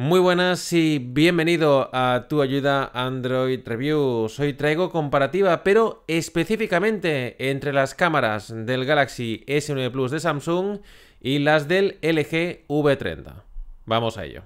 Muy buenas y bienvenido a Tu Ayuda Android Review, Hoy traigo comparativa, pero específicamente entre las cámaras del Galaxy S9 Plus de Samsung y las del LG V30. Vamos a ello.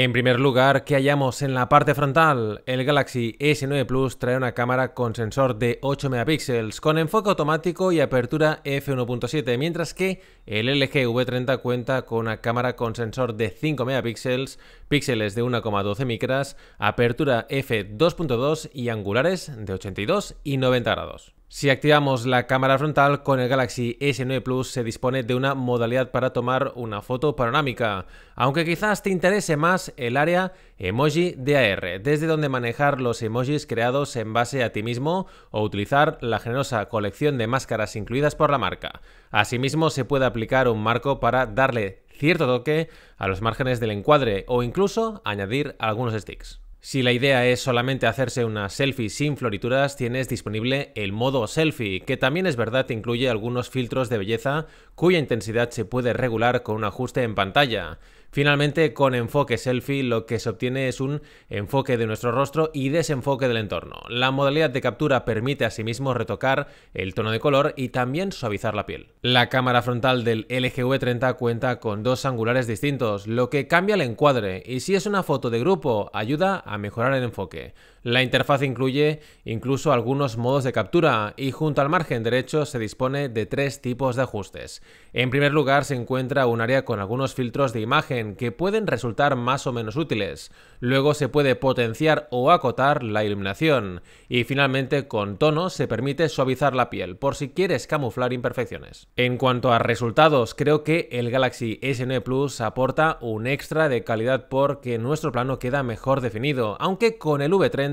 En primer lugar, que hallamos en la parte frontal? El Galaxy S9 Plus trae una cámara con sensor de 8 megapíxeles, con enfoque automático y apertura f1.7, mientras que el LG V30 cuenta con una cámara con sensor de 5 megapíxeles, píxeles de 1,12 micras, apertura f2.2 y angulares de 82 y 90 grados. Si activamos la cámara frontal con el Galaxy S9 Plus se dispone de una modalidad para tomar una foto panorámica, aunque quizás te interese más el área Emoji DAR, desde donde manejar los emojis creados en base a ti mismo o utilizar la generosa colección de máscaras incluidas por la marca. Asimismo se puede aplicar un marco para darle cierto toque a los márgenes del encuadre o incluso añadir algunos sticks. Si la idea es solamente hacerse una selfie sin florituras, tienes disponible el modo selfie, que también es verdad incluye algunos filtros de belleza cuya intensidad se puede regular con un ajuste en pantalla. Finalmente, con enfoque selfie lo que se obtiene es un enfoque de nuestro rostro y desenfoque del entorno. La modalidad de captura permite asimismo retocar el tono de color y también suavizar la piel. La cámara frontal del LG v 30 cuenta con dos angulares distintos, lo que cambia el encuadre y si es una foto de grupo ayuda a mejorar el enfoque. La interfaz incluye incluso algunos modos de captura y junto al margen derecho se dispone de tres tipos de ajustes. En primer lugar se encuentra un área con algunos filtros de imagen que pueden resultar más o menos útiles. Luego se puede potenciar o acotar la iluminación. Y finalmente con tonos se permite suavizar la piel por si quieres camuflar imperfecciones. En cuanto a resultados, creo que el Galaxy S9 Plus aporta un extra de calidad porque nuestro plano queda mejor definido, aunque con el V30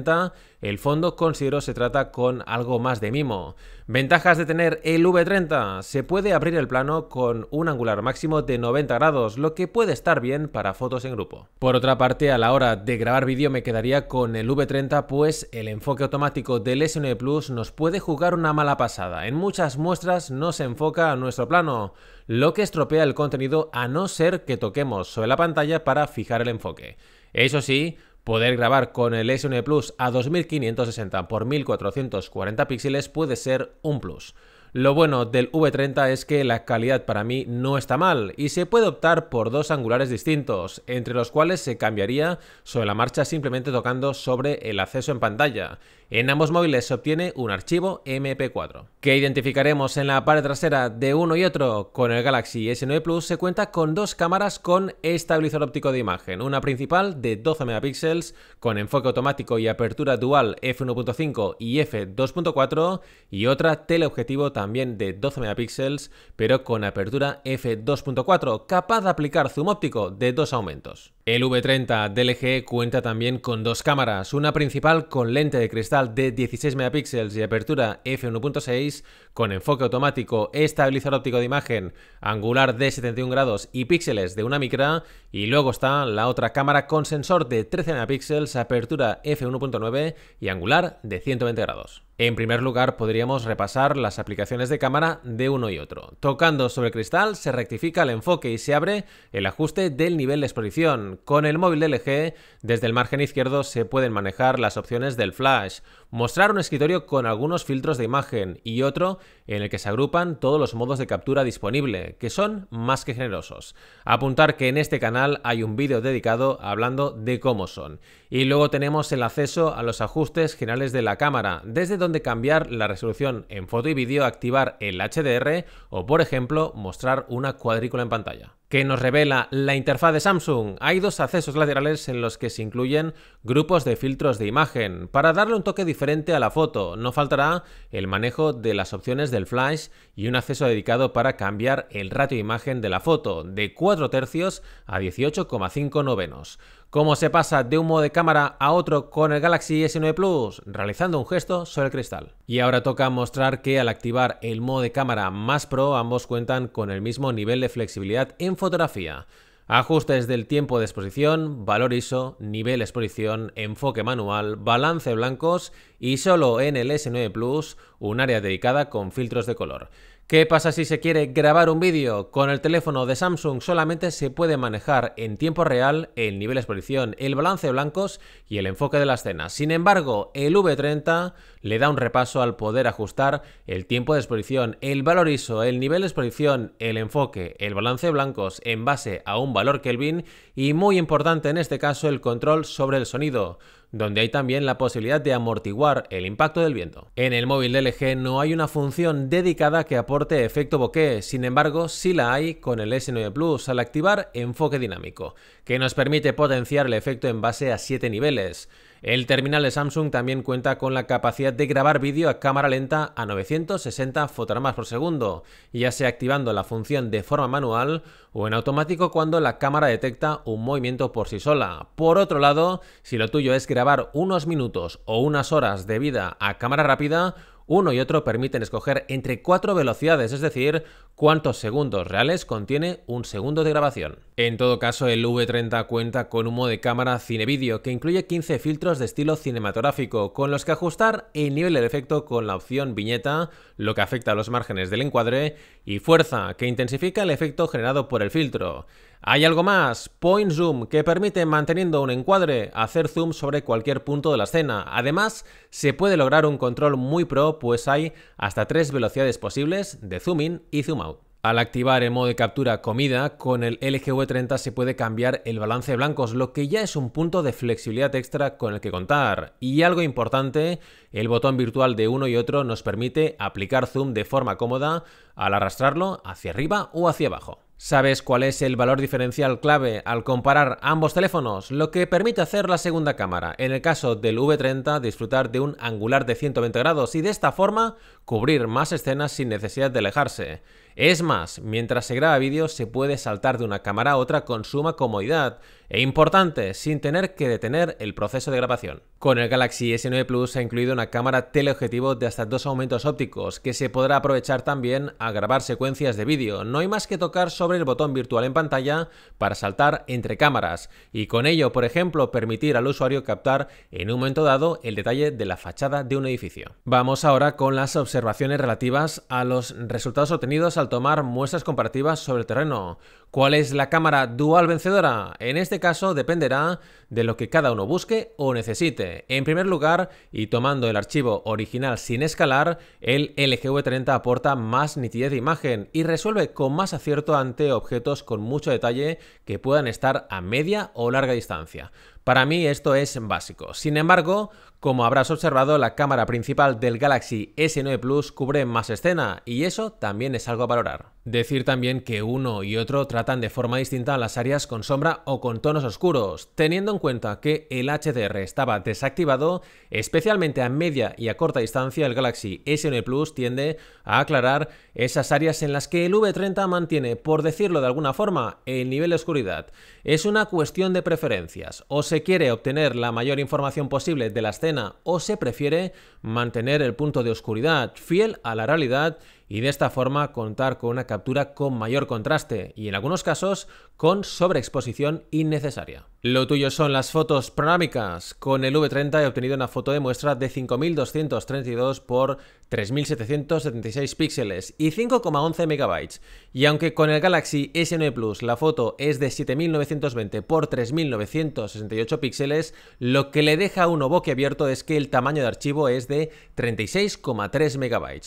el fondo considero se trata con algo más de mimo. Ventajas de tener el V30. Se puede abrir el plano con un angular máximo de 90 grados, lo que puede estar bien para fotos en grupo. Por otra parte, a la hora de grabar vídeo me quedaría con el V30, pues el enfoque automático del S9 Plus nos puede jugar una mala pasada. En muchas muestras no se enfoca a nuestro plano, lo que estropea el contenido a no ser que toquemos sobre la pantalla para fijar el enfoque. Eso sí, Poder grabar con el s Plus a 2560 x 1440 píxeles puede ser un plus. Lo bueno del V30 es que la calidad para mí no está mal y se puede optar por dos angulares distintos, entre los cuales se cambiaría sobre la marcha simplemente tocando sobre el acceso en pantalla. En ambos móviles se obtiene un archivo MP4. Que identificaremos en la parte trasera de uno y otro con el Galaxy S9 Plus se cuenta con dos cámaras con estabilizador óptico de imagen, una principal de 12 megapíxeles con enfoque automático y apertura dual f1.5 y f2.4 y otra teleobjetivo también de 12 megapíxeles pero con apertura f2.4 capaz de aplicar zoom óptico de dos aumentos. El V30 DLG cuenta también con dos cámaras, una principal con lente de cristal de 16 megapíxeles y apertura f1.6 con enfoque automático, estabilizador óptico de imagen, angular de 71 grados y píxeles de una micra y luego está la otra cámara con sensor de 13 megapíxeles, apertura f1.9 y angular de 120 grados. En primer lugar podríamos repasar las aplicaciones de cámara de uno y otro. Tocando sobre el cristal se rectifica el enfoque y se abre el ajuste del nivel de exposición. Con el móvil de LG desde el margen izquierdo se pueden manejar las opciones del flash, mostrar un escritorio con algunos filtros de imagen y otro en el que se agrupan todos los modos de captura disponible, que son más que generosos. Apuntar que en este canal hay un vídeo dedicado hablando de cómo son. Y luego tenemos el acceso a los ajustes generales de la cámara, desde donde cambiar la resolución en foto y vídeo, activar el HDR o por ejemplo mostrar una cuadrícula en pantalla que nos revela la interfaz de Samsung, hay dos accesos laterales en los que se incluyen grupos de filtros de imagen para darle un toque diferente a la foto. No faltará el manejo de las opciones del flash y un acceso dedicado para cambiar el ratio de imagen de la foto de 4 tercios a 18,5 novenos cómo se pasa de un modo de cámara a otro con el Galaxy S9 Plus, realizando un gesto sobre el cristal. Y ahora toca mostrar que al activar el modo de cámara más pro, ambos cuentan con el mismo nivel de flexibilidad en fotografía. Ajustes del tiempo de exposición, valor ISO, nivel exposición, enfoque manual, balance blancos y solo en el S9 Plus un área dedicada con filtros de color. ¿Qué pasa si se quiere grabar un vídeo? Con el teléfono de Samsung solamente se puede manejar en tiempo real el nivel de exposición, el balance de blancos y el enfoque de la escena. Sin embargo, el V30 le da un repaso al poder ajustar el tiempo de exposición, el valor ISO, el nivel de exposición, el enfoque, el balance de blancos en base a un valor Kelvin y muy importante en este caso el control sobre el sonido donde hay también la posibilidad de amortiguar el impacto del viento. En el móvil LG no hay una función dedicada que aporte efecto bokeh, sin embargo sí la hay con el S9 e Plus al activar enfoque dinámico, que nos permite potenciar el efecto en base a 7 niveles. El terminal de Samsung también cuenta con la capacidad de grabar vídeo a cámara lenta a 960 fotogramas por segundo, ya sea activando la función de forma manual o en automático cuando la cámara detecta un movimiento por sí sola. Por otro lado, si lo tuyo es grabar unos minutos o unas horas de vida a cámara rápida, uno y otro permiten escoger entre cuatro velocidades, es decir, cuántos segundos reales contiene un segundo de grabación. En todo caso, el V30 cuenta con un modo de cámara cinevideo que incluye 15 filtros de estilo cinematográfico, con los que ajustar el nivel del efecto con la opción viñeta, lo que afecta a los márgenes del encuadre, y fuerza, que intensifica el efecto generado por el filtro. Hay algo más, Point Zoom, que permite manteniendo un encuadre hacer zoom sobre cualquier punto de la escena. Además, se puede lograr un control muy pro, pues hay hasta tres velocidades posibles de zoom in y zoom out. Al activar el modo de captura comida, con el v 30 se puede cambiar el balance de blancos, lo que ya es un punto de flexibilidad extra con el que contar. Y algo importante, el botón virtual de uno y otro nos permite aplicar zoom de forma cómoda al arrastrarlo hacia arriba o hacia abajo. Sabes cuál es el valor diferencial clave al comparar ambos teléfonos, lo que permite hacer la segunda cámara, en el caso del V30 disfrutar de un angular de 120 grados y de esta forma cubrir más escenas sin necesidad de alejarse. Es más, mientras se graba vídeo se puede saltar de una cámara a otra con suma comodidad, e importante, sin tener que detener el proceso de grabación. Con el Galaxy S9 Plus se ha incluido una cámara teleobjetivo de hasta dos aumentos ópticos que se podrá aprovechar también a grabar secuencias de vídeo. No hay más que tocar sobre el botón virtual en pantalla para saltar entre cámaras y con ello, por ejemplo, permitir al usuario captar en un momento dado el detalle de la fachada de un edificio. Vamos ahora con las observaciones relativas a los resultados obtenidos al tomar muestras comparativas sobre el terreno. ¿Cuál es la cámara dual vencedora? En este este caso dependerá de lo que cada uno busque o necesite. En primer lugar, y tomando el archivo original sin escalar, el LGV30 aporta más nitidez de imagen y resuelve con más acierto ante objetos con mucho detalle que puedan estar a media o larga distancia. Para mí esto es básico. Sin embargo, como habrás observado, la cámara principal del Galaxy S9 Plus cubre más escena y eso también es algo a valorar. Decir también que uno y otro tratan de forma distinta las áreas con sombra o con tonos oscuros, teniendo en cuenta que el HDR estaba desactivado, especialmente a media y a corta distancia el Galaxy S9 Plus tiende a aclarar esas áreas en las que el V30 mantiene, por decirlo de alguna forma, el nivel de oscuridad. Es una cuestión de preferencias, se quiere obtener la mayor información posible de la escena o se prefiere mantener el punto de oscuridad fiel a la realidad y de esta forma contar con una captura con mayor contraste y en algunos casos con sobreexposición innecesaria. Lo tuyo son las fotos panorámicas. Con el V30 he obtenido una foto de muestra de 5232 por 3776 píxeles y 5,11 MB. Y aunque con el Galaxy S9 Plus la foto es de 7920 por 3968 píxeles, lo que le deja a uno abierto es que el tamaño de archivo es de 36,3 MB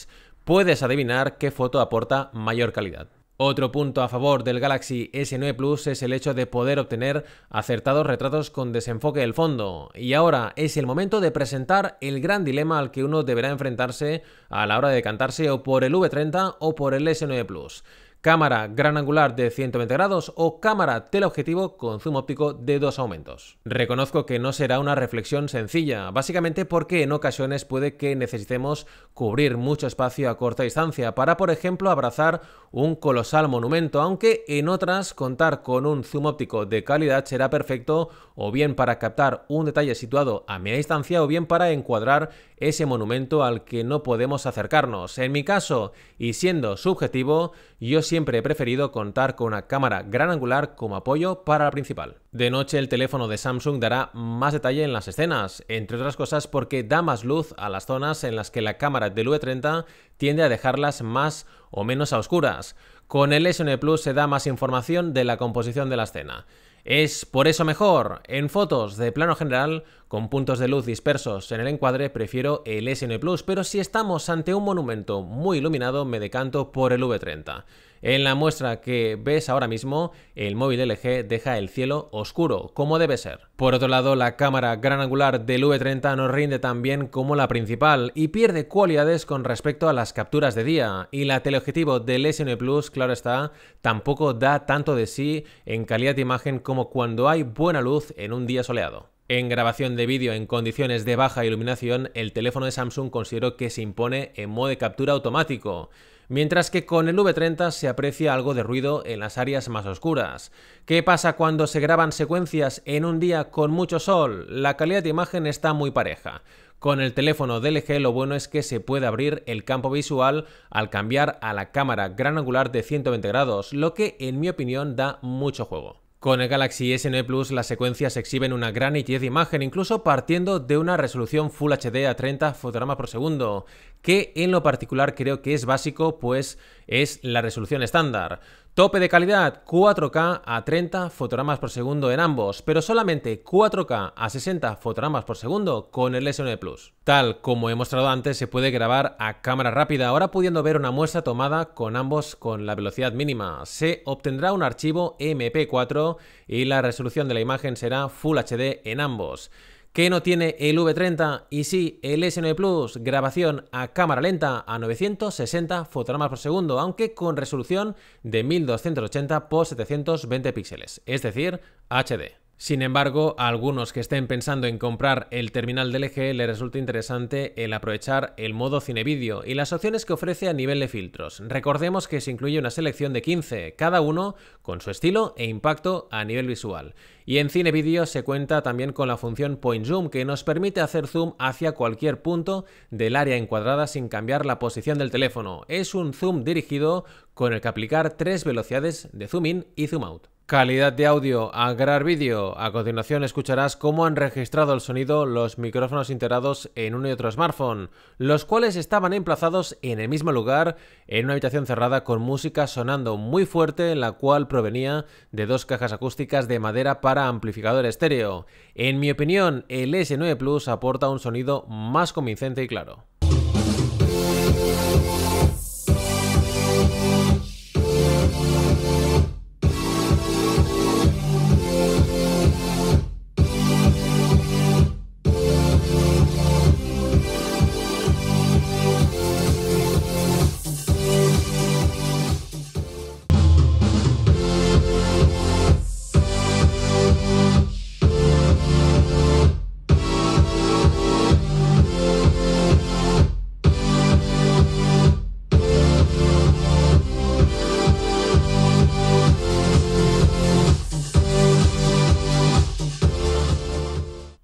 puedes adivinar qué foto aporta mayor calidad. Otro punto a favor del Galaxy S9 Plus es el hecho de poder obtener acertados retratos con desenfoque del fondo. Y ahora es el momento de presentar el gran dilema al que uno deberá enfrentarse a la hora de cantarse o por el V30 o por el S9 Plus cámara gran angular de 120 grados o cámara teleobjetivo con zoom óptico de dos aumentos. Reconozco que no será una reflexión sencilla, básicamente porque en ocasiones puede que necesitemos cubrir mucho espacio a corta distancia para, por ejemplo, abrazar un colosal monumento, aunque en otras contar con un zoom óptico de calidad será perfecto o bien para captar un detalle situado a media distancia o bien para encuadrar ese monumento al que no podemos acercarnos. En mi caso, y siendo subjetivo, yo siempre he preferido contar con una cámara gran angular como apoyo para la principal. De noche el teléfono de Samsung dará más detalle en las escenas, entre otras cosas porque da más luz a las zonas en las que la cámara del V30 tiende a dejarlas más o menos a oscuras. Con el s Plus se da más información de la composición de la escena. Es por eso mejor, en fotos de plano general, con puntos de luz dispersos en el encuadre, prefiero el SN Plus, pero si estamos ante un monumento muy iluminado, me decanto por el V30. En la muestra que ves ahora mismo, el móvil LG deja el cielo oscuro, como debe ser. Por otro lado, la cámara gran angular del V30 no rinde tan bien como la principal y pierde cualidades con respecto a las capturas de día, y la teleobjetivo del S9 Plus, claro está, tampoco da tanto de sí en calidad de imagen como cuando hay buena luz en un día soleado. En grabación de vídeo en condiciones de baja iluminación, el teléfono de Samsung considero que se impone en modo de captura automático mientras que con el V30 se aprecia algo de ruido en las áreas más oscuras. ¿Qué pasa cuando se graban secuencias en un día con mucho sol? La calidad de imagen está muy pareja. Con el teléfono DLG lo bueno es que se puede abrir el campo visual al cambiar a la cámara gran angular de 120 grados, lo que en mi opinión da mucho juego. Con el Galaxy S9 Plus las secuencias exhiben una gran nitidez de imagen, incluso partiendo de una resolución Full HD a 30 fotogramas por segundo, que en lo particular creo que es básico, pues es la resolución estándar. Tope de calidad 4K a 30 fotogramas por segundo en ambos, pero solamente 4K a 60 fotogramas por segundo con el s Plus. Tal como he mostrado antes, se puede grabar a cámara rápida, ahora pudiendo ver una muestra tomada con ambos con la velocidad mínima. Se obtendrá un archivo MP4 y la resolución de la imagen será Full HD en ambos que no tiene el V30 y sí el S9 Plus, grabación a cámara lenta a 960 fotogramas por segundo, aunque con resolución de 1280 x 720 píxeles, es decir, HD. Sin embargo, a algunos que estén pensando en comprar el terminal del LG le resulta interesante el aprovechar el modo cinevideo y las opciones que ofrece a nivel de filtros. Recordemos que se incluye una selección de 15, cada uno con su estilo e impacto a nivel visual. Y en cinevideo se cuenta también con la función Point Zoom que nos permite hacer zoom hacia cualquier punto del área encuadrada sin cambiar la posición del teléfono. Es un zoom dirigido con el que aplicar tres velocidades de zoom in y zoom out. Calidad de audio, agrar vídeo. A continuación escucharás cómo han registrado el sonido los micrófonos integrados en uno y otro smartphone, los cuales estaban emplazados en el mismo lugar, en una habitación cerrada con música sonando muy fuerte, la cual provenía de dos cajas acústicas de madera para amplificador estéreo. En mi opinión, el S9 Plus aporta un sonido más convincente y claro.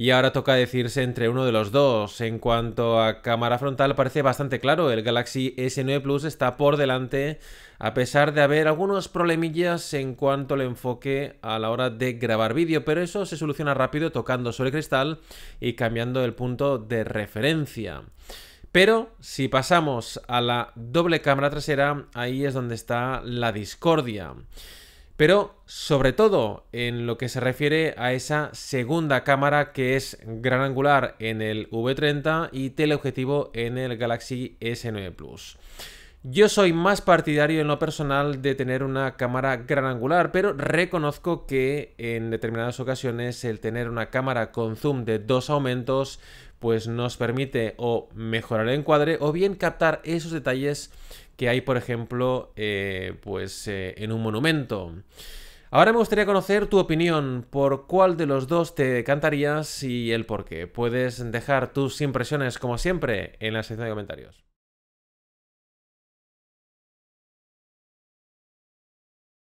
Y ahora toca decirse entre uno de los dos. En cuanto a cámara frontal, parece bastante claro. El Galaxy S9 Plus está por delante, a pesar de haber algunos problemillas en cuanto al enfoque a la hora de grabar vídeo. Pero eso se soluciona rápido tocando sobre cristal y cambiando el punto de referencia. Pero si pasamos a la doble cámara trasera, ahí es donde está la discordia pero sobre todo en lo que se refiere a esa segunda cámara que es gran angular en el V30 y teleobjetivo en el Galaxy S9 Plus. Yo soy más partidario en lo personal de tener una cámara gran angular, pero reconozco que en determinadas ocasiones el tener una cámara con zoom de dos aumentos pues nos permite o mejorar el encuadre o bien captar esos detalles que hay por ejemplo eh, pues eh, en un monumento. Ahora me gustaría conocer tu opinión, por cuál de los dos te cantarías y el por qué. Puedes dejar tus impresiones como siempre en la sección de comentarios.